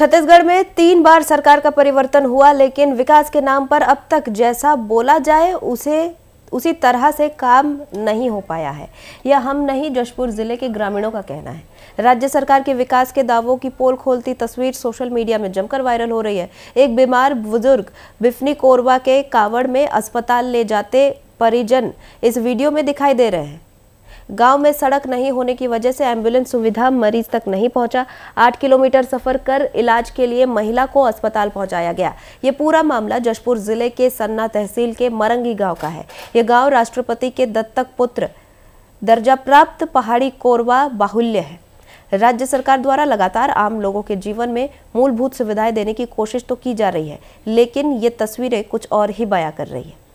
छत्तीसगढ़ में तीन बार सरकार का परिवर्तन हुआ लेकिन विकास के नाम पर अब तक जैसा बोला जाए उसे उसी तरह से काम नहीं हो पाया है यह हम नहीं जशपुर जिले के ग्रामीणों का कहना है राज्य सरकार के विकास के दावों की पोल खोलती तस्वीर सोशल मीडिया में जमकर वायरल हो रही है एक बीमार बुजुर्ग बिफनी कोरबा के कावड़ में अस्पताल ले जाते परिजन इस वीडियो में दिखाई दे रहे हैं गांव में सड़क नहीं होने की वजह से एम्बुलेंस सुविधा मरीज तक नहीं पहुंचा आठ किलोमीटर सफर कर इलाज के लिए महिला को अस्पताल पहुंचाया गया ये पूरा मामला जशपुर जिले के सन्ना तहसील के मरंगी गाँव का है ये गाँव राष्ट्रपति के दत्तक पुत्र दर्जा प्राप्त पहाड़ी कोरवा बाहुल्य है राज्य सरकार द्वारा लगातार आम लोगों के जीवन में मूलभूत सुविधाएं देने की कोशिश तो की जा रही है लेकिन ये तस्वीरें कुछ और ही बयां कर रही है